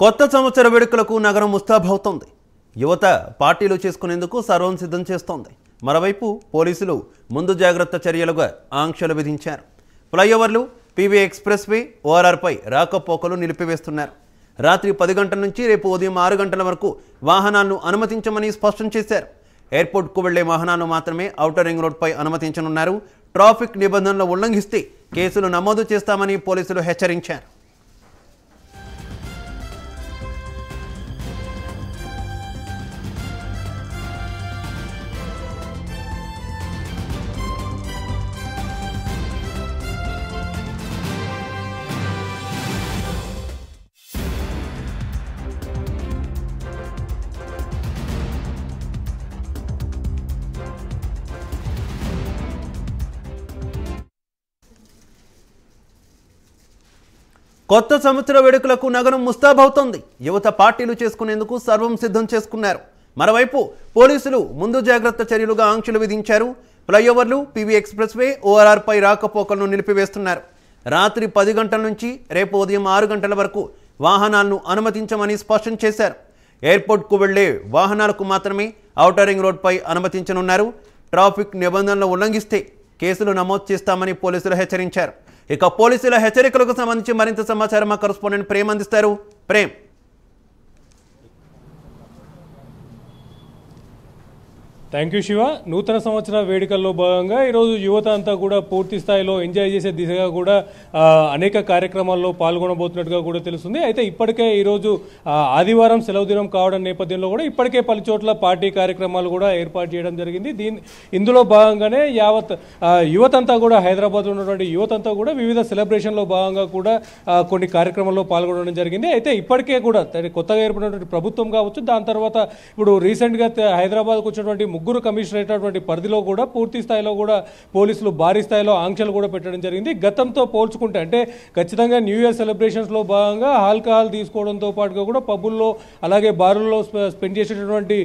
కొత్త సంవత్సర వేడుకలకు నగరం ముస్తాబవుతోంది యువత పార్టీలు చేసుకునేందుకు సర్వం సిద్ధం చేస్తోంది మరోవైపు పోలీసులు ముందు జాగ్రత్త చర్యలుగా ఆంక్షలు విధించారు ఫ్లైఓవర్లు పీవీ ఎక్స్ప్రెస్ వే ఓఆర్ఆర్పై రాకపోకలు నిలిపివేస్తున్నారు రాత్రి పది గంటల నుంచి రేపు ఉదయం ఆరు గంటల వరకు వాహనాలను అనుమతించమని స్పష్టం చేశారు ఎయిర్పోర్ట్కు వెళ్లే వాహనాలను మాత్రమే ఔటర్ రింగ్ రోడ్పై అనుమతించనున్నారు ట్రాఫిక్ నిబంధనలు ఉల్లంఘిస్తే కేసులు నమోదు చేస్తామని పోలీసులు హెచ్చరించారు కొత్త సంవత్సర వేడుకలకు నగరం ముస్తాబవుతోంది యువత పార్టీలు చేసుకునేందుకు సర్వం సిద్ధం చేసుకున్నారు మరోవైపు పోలీసులు ముందు జాగ్రత్త చర్యలుగా ఆంక్షలు విధించారు ఫ్లైఓవర్లు పీవీ ఎక్స్ప్రెస్ వే ఓఆర్ఆర్పై రాకపోకలను నిలిపివేస్తున్నారు రాత్రి పది గంటల నుంచి రేపు ఉదయం ఆరు గంటల వరకు వాహనాలను అనుమతించమని స్పష్టం చేశారు ఎయిర్పోర్ట్కు వెళ్లే వాహనాలకు మాత్రమే ఔటరింగ్ రోడ్పై అనుమతించనున్నారు ట్రాఫిక్ నిబంధనలు ఉల్లంఘిస్తే కేసులు నమోదు చేస్తామని పోలీసులు హెచ్చరించారు ఇక పోలీసుల హెచ్చరికలకు సంబంధించి మరింత సమాచారం మా కరస్పాండెంట్ ప్రేమ్ అందిస్తారు ప్రేమ్ థ్యాంక్ యూ శివ నూతన సంవత్సర వేడుకల్లో భాగంగా ఈరోజు యువత అంతా కూడా పూర్తి స్థాయిలో ఎంజాయ్ చేసే దిశగా కూడా అనేక కార్యక్రమాల్లో పాల్గొనబోతున్నట్టుగా కూడా తెలుస్తుంది అయితే ఇప్పటికే ఈరోజు ఆదివారం సెలవు దినం కావడం నేపథ్యంలో కూడా ఇప్పటికే పలు చోట్ల పార్టీ కార్యక్రమాలు కూడా ఏర్పాటు చేయడం జరిగింది దీని ఇందులో భాగంగానే యావత్ యువతంతా కూడా హైదరాబాద్లో ఉన్నటువంటి యువతంతా కూడా వివిధ సెలబ్రేషన్లో భాగంగా కూడా కొన్ని కార్యక్రమాల్లో పాల్గొనడం జరిగింది అయితే ఇప్పటికే కూడా కొత్తగా ఏర్పడినటువంటి ప్రభుత్వం కావచ్చు దాని తర్వాత ఇప్పుడు రీసెంట్గా హైదరాబాద్కు వచ్చినటువంటి ముగ్గురు కమిషనర్ అయినటువంటి పరిధిలో కూడా పూర్తి స్థాయిలో కూడా పోలీసులు భారీ స్థాయిలో ఆంక్షలు కూడా పెట్టడం జరిగింది గతంతో పోల్చుకుంటే అంటే ఖచ్చితంగా న్యూ ఇయర్ సెలబ్రేషన్స్లో భాగంగా ఆల్కహాల్ తీసుకోవడంతో పాటుగా కూడా పబ్బుల్లో అలాగే బారుల్లో స్పెండ్ చేసేటటువంటి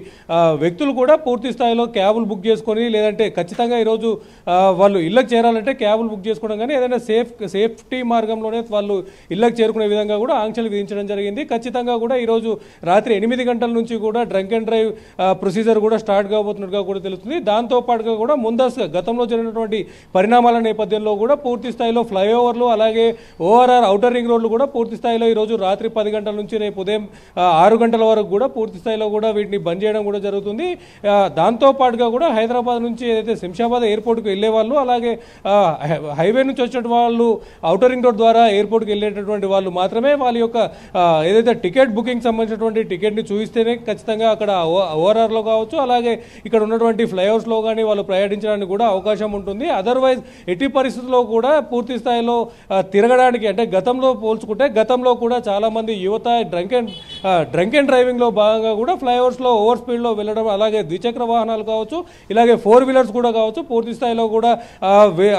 వ్యక్తులు కూడా పూర్తి స్థాయిలో క్యాబులు బుక్ చేసుకొని లేదంటే ఖచ్చితంగా ఈరోజు వాళ్ళు ఇళ్ళకి చేరాలంటే క్యాబులు బుక్ చేసుకోవడం కానీ ఏదైనా సేఫ్ సేఫ్టీ మార్గంలోనే వాళ్ళు ఇళ్ళకి చేరుకునే విధంగా కూడా ఆంక్షలు విధించడం జరిగింది ఖచ్చితంగా కూడా ఈరోజు రాత్రి ఎనిమిది గంటల నుంచి కూడా డ్రంక్ అండ్ డ్రైవ్ ప్రొసీజర్ కూడా స్టార్ట్ కాబోతున్న చేస్తున్నట్టుగా కూడా తెలుస్తుంది దాంతోపాటుగా కూడా ముందస్తుగా గతంలో జరిగినటువంటి పరిణామాల నేపథ్యంలో కూడా పూర్తి స్థాయిలో ఫ్లైఓవర్లు అలాగే ఓఆర్ఆర్ ఔటర్ రింగ్ రోడ్లు కూడా పూర్తి స్థాయిలో ఈరోజు రాత్రి పది గంటల నుంచి రేపు ఉదయం ఆరు గంటల వరకు కూడా పూర్తి స్థాయిలో కూడా వీటిని బంద్ చేయడం కూడా జరుగుతుంది దాంతోపాటుగా కూడా హైదరాబాద్ నుంచి ఏదైతే శంషాబాద్ ఎయిర్పోర్ట్కి వెళ్ళే వాళ్ళు అలాగే హైవే నుంచి వచ్చిన వాళ్ళు ఔటర్ రింగ్ రోడ్ ద్వారా ఎయిర్పోర్ట్కి వెళ్ళేటటువంటి వాళ్ళు మాత్రమే వాళ్ళ యొక్క ఏదైతే టికెట్ బుకింగ్ సంబంధించినటువంటి టికెట్ని చూపిస్తేనే ఖచ్చితంగా అక్కడ ఓఆర్ఆర్లో కావచ్చు అలాగే ఇక్కడ ఇక్కడ ఉన్నటువంటి ఫ్లైఓవర్స్లో కానీ వాళ్ళు ప్రయాణించడానికి కూడా అవకాశం ఉంటుంది అదర్వైజ్ ఎట్టి పరిస్థితుల్లో కూడా పూర్తి స్థాయిలో తిరగడానికి అంటే గతంలో పోల్చుకుంటే గతంలో కూడా చాలామంది యువత డ్రంక్ అండ్ డ్రంక్ అండ్ డ్రైవింగ్లో భాగంగా కూడా ఫ్లైఓవర్స్లో ఓవర్ స్పీడ్లో వెళ్ళడం అలాగే ద్విచక్ర వాహనాలు కావచ్చు ఇలాగే ఫోర్ వీలర్స్ కూడా కావచ్చు పూర్తి స్థాయిలో కూడా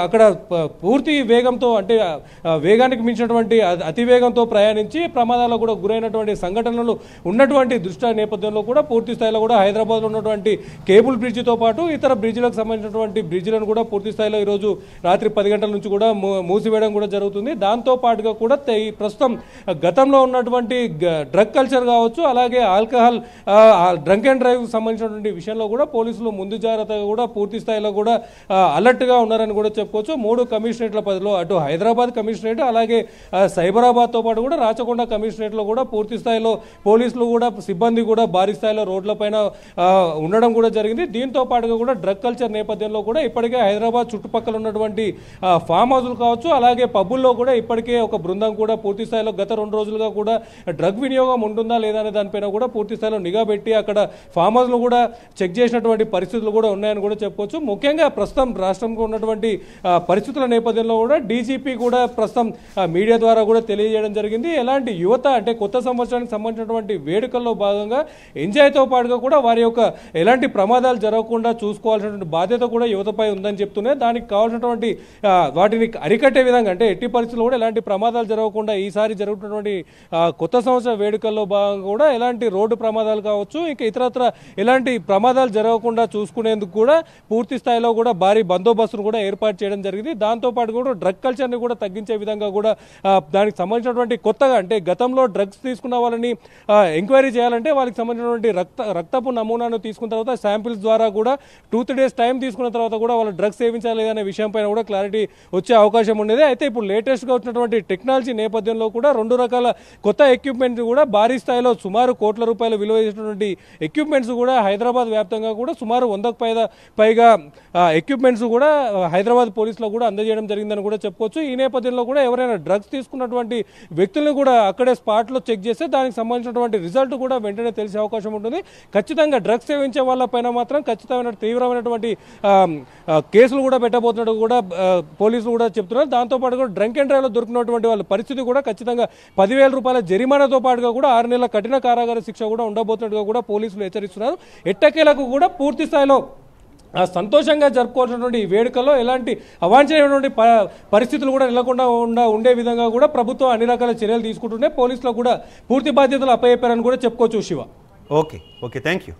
అక్కడ పూర్తి వేగంతో అంటే వేగానికి మించినటువంటి అతి వేగంతో ప్రయాణించి ప్రమాదాలకు కూడా గురైనటువంటి సంఘటనలు ఉన్నటువంటి దృష్ట నేపథ్యంలో కూడా పూర్తి స్థాయిలో కూడా హైదరాబాద్లో ఉన్నటువంటి కేబుల్ కేబుల్ బ్రిడ్జితో పాటు ఇతర బ్రిడ్జ్లకు సంబంధించినటువంటి బ్రిడ్జ్లను కూడా పూర్తి స్థాయిలో ఈరోజు రాత్రి పది గంటల నుంచి కూడా మూసివేయడం కూడా జరుగుతుంది దాంతో పాటుగా కూడా ప్రస్తుతం గతంలో ఉన్నటువంటి డ్రగ్ కల్చర్ కావచ్చు అలాగే ఆల్కహాల్ డ్రంక్ అండ్ డ్రైవ్ సంబంధించినటువంటి విషయంలో కూడా పోలీసులు ముందు జాగ్రత్తగా కూడా పూర్తి స్థాయిలో కూడా అలర్ట్గా ఉన్నారని కూడా చెప్పుకోవచ్చు మూడు కమిషనరేట్ల పదిలో అటు హైదరాబాద్ కమిషనరేట్ అలాగే సైబరాబాద్తో పాటు కూడా రాచకొండ కమిషనరేట్లో కూడా పూర్తి స్థాయిలో పోలీసులు కూడా సిబ్బంది కూడా భారీ స్థాయిలో రోడ్లపైన ఉండడం కూడా జరిగింది జరిగింది దీంతో పాటుగా కూడా డ్రగ్ కల్చర్ నేపథ్యంలో కూడా ఇప్పటికే హైదరాబాద్ చుట్టుపక్కల ఉన్నటువంటి ఫామ్ హౌస్లు కావచ్చు అలాగే పబ్బుల్లో కూడా ఇప్పటికే ఒక బృందం కూడా పూర్తి స్థాయిలో గత రెండు రోజులుగా కూడా డ్రగ్ వినియోగం ఉంటుందా లేదా అనే దానిపైన కూడా పూర్తి స్థాయిలో నిఘా పెట్టి అక్కడ ఫామ్ హౌస్లు కూడా చెక్ చేసినటువంటి పరిస్థితులు కూడా ఉన్నాయని కూడా చెప్పుకోవచ్చు ముఖ్యంగా ప్రస్తుతం రాష్ట్రంలో ఉన్నటువంటి పరిస్థితుల నేపథ్యంలో కూడా డీజీపీ కూడా ప్రస్తుతం మీడియా ద్వారా కూడా తెలియజేయడం జరిగింది ఎలాంటి యువత అంటే కొత్త సంవత్సరానికి సంబంధించినటువంటి వేడుకల్లో భాగంగా ఎంజాయ్తో పాటుగా కూడా వారి యొక్క ఎలాంటి ప్రమాద ప్రమాదాలు జరగకుండా చూసుకోవాల్సినటువంటి బాధ్యత కూడా యువతపై ఉందని చెప్తూనే దానికి కావాల్సినటువంటి వాటిని అరికట్టే విధంగా అంటే ఎట్టి పరిస్థితుల్లో కూడా ఎలాంటి ప్రమాదాలు జరగకుండా ఈసారి జరుగుతున్నటువంటి కొత్త సంవత్సర వేడుకల్లో భాగంగా కూడా ఎలాంటి రోడ్డు ప్రమాదాలు కావచ్చు ఇంకా ఇతరత్ర ఎలాంటి ప్రమాదాలు జరగకుండా చూసుకునేందుకు కూడా పూర్తి స్థాయిలో కూడా భారీ బందోబస్తును కూడా ఏర్పాటు చేయడం జరిగింది దాంతోపాటు కూడా డ్రగ్ కల్చర్ని కూడా తగ్గించే విధంగా కూడా దానికి సంబంధించినటువంటి కొత్తగా అంటే గతంలో డ్రగ్స్ తీసుకున్న వాళ్ళని ఎంక్వైరీ చేయాలంటే వాళ్ళకి సంబంధించినటువంటి రక్త రక్తపు నమూనాను తీసుకున్న తర్వాత శాంపిల్ శాంపిల్స్ ద్వారా కూడా టూ త్రీ డేస్ టైం తీసుకున్న తర్వాత కూడా వాళ్ళు డ్రగ్స్ సేవించాలి అనే విషయం పైన కూడా క్లారిటీ వచ్చే అవకాశం ఉండేది అయితే ఇప్పుడు లేటెస్ట్గా వచ్చినటువంటి టెక్నాలజీ నేపథ్యంలో కూడా రెండు రకాల కొత్త ఎక్విప్మెంట్ కూడా భారీ స్థాయిలో సుమారు కోట్ల రూపాయలు విలువ చేసినటువంటి ఎక్విప్మెంట్స్ కూడా హైదరాబాద్ వ్యాప్తంగా కూడా సుమారు వందకు పైగా పైగా ఎక్విప్మెంట్స్ కూడా హైదరాబాద్ పోలీసులో కూడా అందజేయడం జరిగిందని కూడా చెప్పుకోవచ్చు ఈ నేపథ్యంలో కూడా ఎవరైనా డ్రగ్స్ తీసుకున్నటువంటి వ్యక్తులను కూడా అక్కడే స్పాట్లో చెక్ చేస్తే దానికి సంబంధించినటువంటి రిజల్ట్ కూడా వెంటనే తెలిసే అవకాశం ఉంటుంది ఖచ్చితంగా డ్రగ్స్ సేవించే వాళ్ళ పైన మాత్రం ఖచ్చితమైన తీవ్రమైనటువంటి కేసులు కూడా పెట్టబోతున్నట్టు కూడా పోలీసులు కూడా చెప్తున్నారు దాంతోపాటు కూడా డ్రంక్ అండ్ డ్రైవ్లో దొరికినటువంటి వాళ్ళ పరిస్థితి కూడా ఖచ్చితంగా పదివేల రూపాయల జరిమానాతో పాటుగా కూడా ఆరు నెలల కఠిన కారాగార శిక్ష కూడా ఉండబోతున్నట్టుగా కూడా పోలీసులు హెచ్చరిస్తున్నారు ఎట్టకేలకు కూడా పూర్తి స్థాయిలో సంతోషంగా జరుపుకోవాల్సినటువంటి ఈ వేడుకల్లో ఎలాంటి అవాంఛనీయమైనటువంటి పరిస్థితులు కూడా నిలకుండా ఉండ ఉండే విధంగా కూడా ప్రభుత్వం అన్ని రకాల చర్యలు తీసుకుంటుంటే పోలీసులకు కూడా పూర్తి బాధ్యతలు అప్పయ్యారని కూడా చెప్పుకోవచ్చు Shiva okay okay thank you